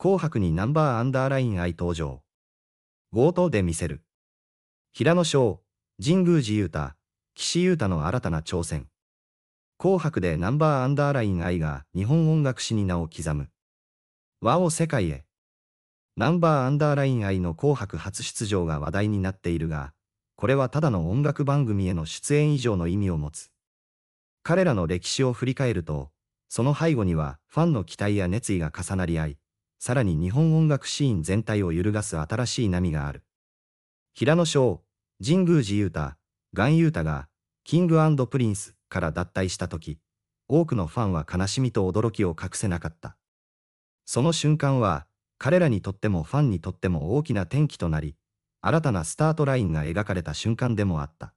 紅白にナンバーアンダーライン愛登場。強盗で見せる。平野翔、神宮寺勇太、岸優太の新たな挑戦。紅白でナンバーアンダーライン愛が日本音楽史に名を刻む。和を世界へ。ナンバーアンダーライン愛の紅白初出場が話題になっているが、これはただの音楽番組への出演以上の意味を持つ。彼らの歴史を振り返ると、その背後にはファンの期待や熱意が重なり合い、さらに日本音楽シーン全体を揺るがす新しい波がある。平野翔、神宮寺勇太、岩ン勇太が、キングプリンスから脱退した時、多くのファンは悲しみと驚きを隠せなかった。その瞬間は、彼らにとってもファンにとっても大きな転機となり、新たなスタートラインが描かれた瞬間でもあった。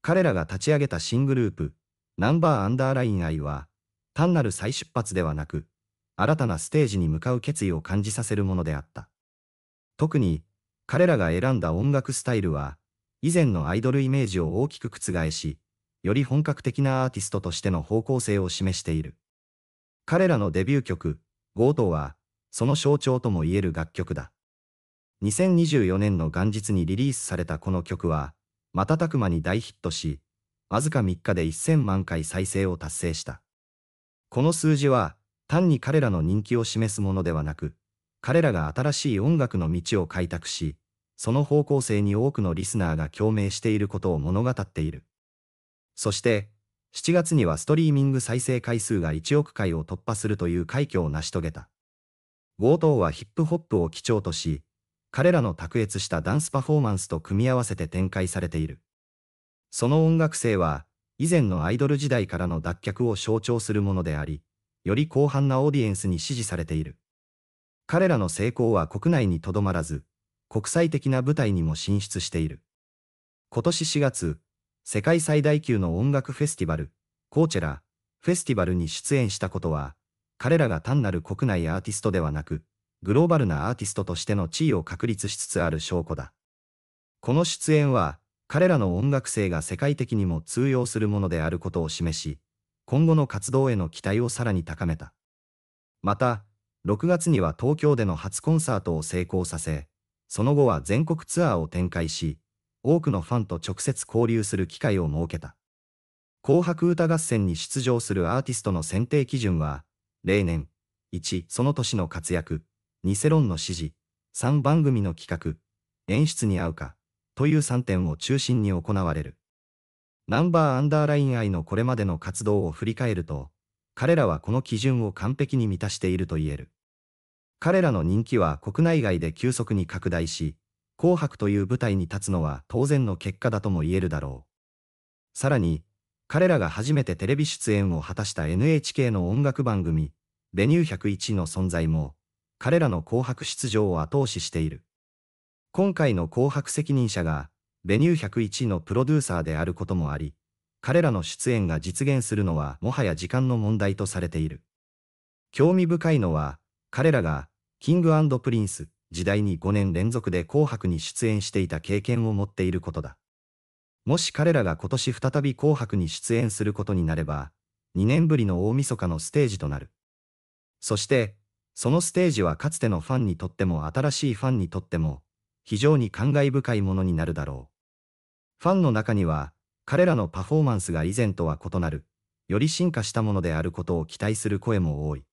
彼らが立ち上げた新グループ、ナンバーアンダーライン愛は、単なる再出発ではなく、新たなステージに向かう決意を感じさせるものであった。特に、彼らが選んだ音楽スタイルは、以前のアイドルイメージを大きく覆し、より本格的なアーティストとしての方向性を示している。彼らのデビュー曲、ゴートは、その象徴とも言える楽曲だ。2024年の元日にリリースされたこの曲は、瞬く間に大ヒットし、わずか3日で1000万回再生を達成した。この数字は、単に彼らの人気を示すものではなく、彼らが新しい音楽の道を開拓し、その方向性に多くのリスナーが共鳴していることを物語っている。そして、7月にはストリーミング再生回数が1億回を突破するという快挙を成し遂げた。強盗はヒップホップを基調とし、彼らの卓越したダンスパフォーマンスと組み合わせて展開されている。その音楽性は、以前のアイドル時代からの脱却を象徴するものであり、より広範なオーディエンスに支持されている。彼らの成功は国内にとどまらず、国際的な舞台にも進出している。今年4月、世界最大級の音楽フェスティバル、コーチェラ、フェスティバルに出演したことは、彼らが単なる国内アーティストではなく、グローバルなアーティストとしての地位を確立しつつある証拠だ。この出演は、彼らの音楽性が世界的にも通用するものであることを示し、今後の活動への期待をさらに高めた。また、6月には東京での初コンサートを成功させ、その後は全国ツアーを展開し、多くのファンと直接交流する機会を設けた。紅白歌合戦に出場するアーティストの選定基準は、例年、1、その年の活躍、2、世論の支持、3、番組の企画、演出に合うか、という3点を中心に行われる。ナンバーアンダーライン愛のこれまでの活動を振り返ると、彼らはこの基準を完璧に満たしていると言える。彼らの人気は国内外で急速に拡大し、紅白という舞台に立つのは当然の結果だとも言えるだろう。さらに、彼らが初めてテレビ出演を果たした NHK の音楽番組、ベニュー101の存在も、彼らの紅白出場を後押ししている。今回の紅白責任者がベニュー101のプロデューサーであることもあり、彼らの出演が実現するのはもはや時間の問題とされている。興味深いのは、彼らが、キングプリンス時代に5年連続で紅白に出演していた経験を持っていることだ。もし彼らが今年再び紅白に出演することになれば、2年ぶりの大晦日のステージとなる。そして、そのステージはかつてのファンにとっても新しいファンにとっても、非常に感慨深いものになるだろう。ファンの中には、彼らのパフォーマンスが以前とは異なる、より進化したものであることを期待する声も多い。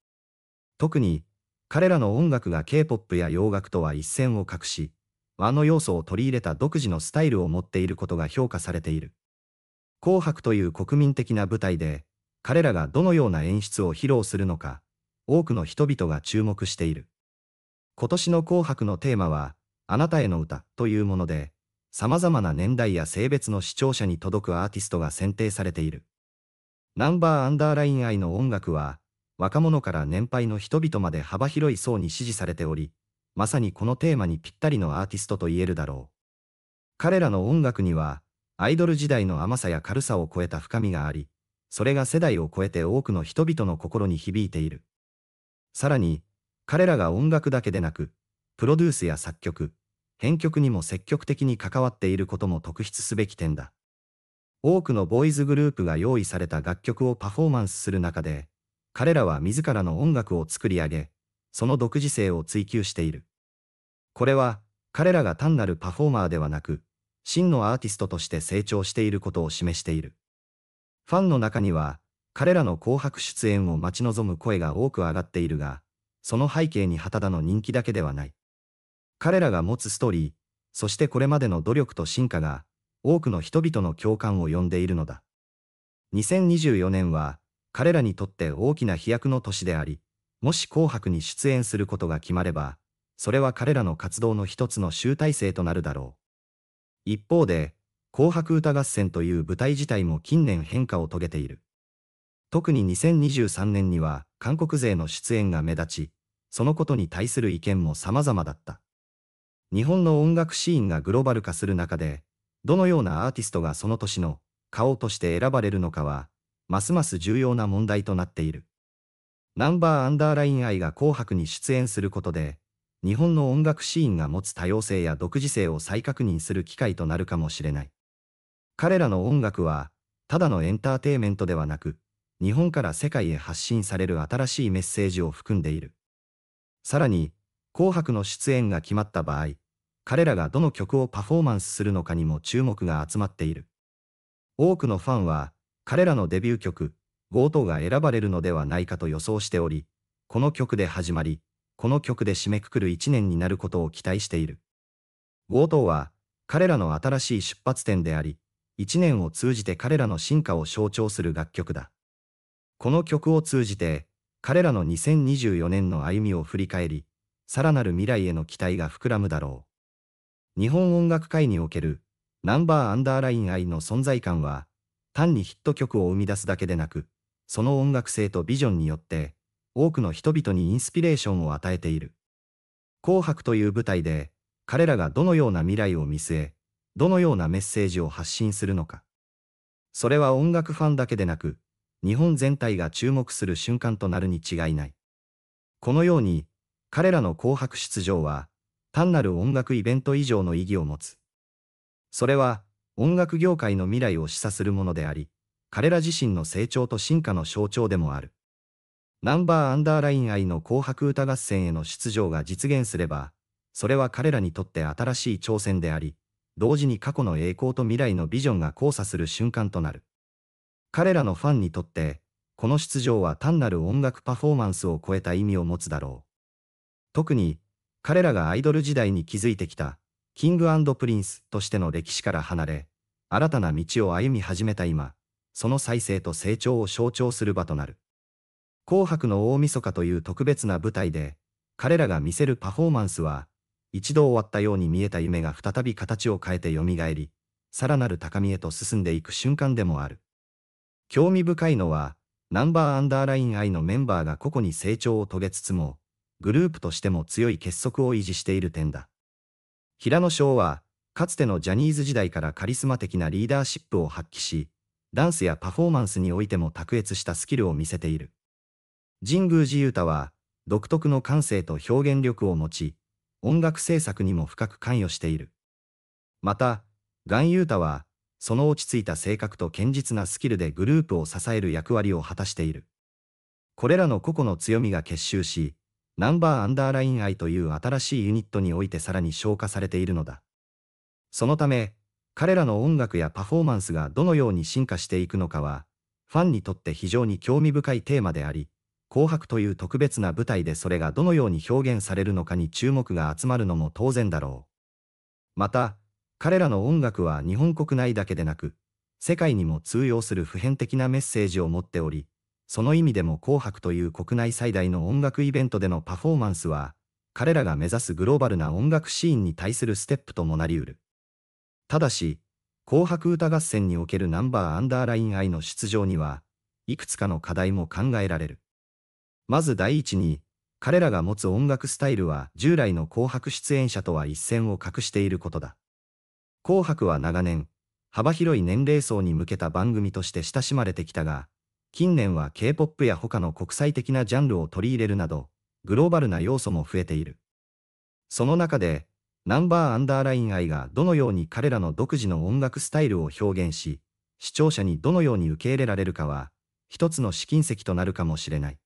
特に、彼らの音楽が K-POP や洋楽とは一線を画し、和の要素を取り入れた独自のスタイルを持っていることが評価されている。紅白という国民的な舞台で、彼らがどのような演出を披露するのか、多くの人々が注目している。今年の紅白のテーマは、あなたへの歌というもので、様々な年代や性別の視聴者に届くアーティストが選定されている。ナンバーアンダーライン愛の音楽は、若者から年配の人々まで幅広い層に支持されており、まさにこのテーマにぴったりのアーティストと言えるだろう。彼らの音楽には、アイドル時代の甘さや軽さを超えた深みがあり、それが世代を超えて多くの人々の心に響いている。さらに、彼らが音楽だけでなく、プロデュースや作曲、編曲にも積極的に関わっていることも特筆すべき点だ。多くのボーイズグループが用意された楽曲をパフォーマンスする中で、彼らは自らの音楽を作り上げ、その独自性を追求している。これは、彼らが単なるパフォーマーではなく、真のアーティストとして成長していることを示している。ファンの中には、彼らの紅白出演を待ち望む声が多く上がっているが、その背景に旗田の人気だけではない。彼らが持つストーリー、そしてこれまでの努力と進化が、多くの人々の共感を呼んでいるのだ。2024年は、彼らにとって大きな飛躍の年であり、もし紅白に出演することが決まれば、それは彼らの活動の一つの集大成となるだろう。一方で、紅白歌合戦という舞台自体も近年変化を遂げている。特に2023年には韓国勢の出演が目立ち、そのことに対する意見も様々だった。日本の音楽シーンがグローバル化する中で、どのようなアーティストがその年の顔として選ばれるのかは、ますます重要な問題となっている。ナンバーアンダーライン愛が紅白に出演することで、日本の音楽シーンが持つ多様性や独自性を再確認する機会となるかもしれない。彼らの音楽は、ただのエンターテイメントではなく、日本から世界へ発信される新しいメッセージを含んでいる。さらに、紅白の出演が決まった場合、彼らがどの曲をパフォーマンスするのかにも注目が集まっている。多くのファンは、彼らのデビュー曲、ゴートが選ばれるのではないかと予想しており、この曲で始まり、この曲で締めくくる1年になることを期待している。ゴートは、彼らの新しい出発点であり、1年を通じて彼らの進化を象徴する楽曲だ。この曲を通じて、彼らの2024年の歩みを振り返り、さらなる未来への期待が膨らむだろう。日本音楽界におけるナンバーアンダーライン愛の存在感は、単にヒット曲を生み出すだけでなく、その音楽性とビジョンによって、多くの人々にインスピレーションを与えている。紅白という舞台で、彼らがどのような未来を見据え、どのようなメッセージを発信するのか。それは音楽ファンだけでなく、日本全体が注目する瞬間となるに違いない。このように、彼らの紅白出場は、単なる音楽イベント以上の意義を持つ。それは、音楽業界の未来を示唆するものであり、彼ら自身の成長と進化の象徴でもある。ナンバーアンダーライン愛の紅白歌合戦への出場が実現すれば、それは彼らにとって新しい挑戦であり、同時に過去の栄光と未来のビジョンが交差する瞬間となる。彼らのファンにとって、この出場は単なる音楽パフォーマンスを超えた意味を持つだろう。特に、彼らがアイドル時代に築いてきた、キングプリンスとしての歴史から離れ、新たな道を歩み始めた今、その再生と成長を象徴する場となる。紅白の大晦日という特別な舞台で、彼らが見せるパフォーマンスは、一度終わったように見えた夢が再び形を変えて蘇り、さらなる高みへと進んでいく瞬間でもある。興味深いのは、ナンバーアンダーライン I のメンバーが個々に成長を遂げつつも、グループとしても強い結束を維持している点だ。平野翔は、かつてのジャニーズ時代からカリスマ的なリーダーシップを発揮し、ダンスやパフォーマンスにおいても卓越したスキルを見せている。神宮寺勇太は、独特の感性と表現力を持ち、音楽制作にも深く関与している。また、ガン・太は、その落ち着いた性格と堅実なスキルでグループを支える役割を果たしている。これらの個々の強みが結集し、ナンバーアンダーライン I という新しいユニットにおいてさらに消化されているのだ。そのため、彼らの音楽やパフォーマンスがどのように進化していくのかは、ファンにとって非常に興味深いテーマであり、紅白という特別な舞台でそれがどのように表現されるのかに注目が集まるのも当然だろう。また、彼らの音楽は日本国内だけでなく、世界にも通用する普遍的なメッセージを持っており、その意味でも紅白という国内最大の音楽イベントでのパフォーマンスは、彼らが目指すグローバルな音楽シーンに対するステップともなりうる。ただし、紅白歌合戦におけるナンバーアンダーライン愛の出場には、いくつかの課題も考えられる。まず第一に、彼らが持つ音楽スタイルは従来の紅白出演者とは一線を画していることだ。紅白は長年、幅広い年齢層に向けた番組として親しまれてきたが、近年は K-POP や他の国際的なジャンルを取り入れるなど、グローバルな要素も増えている。その中で、ナンバーアンダーライン愛がどのように彼らの独自の音楽スタイルを表現し、視聴者にどのように受け入れられるかは、一つの試金石となるかもしれない。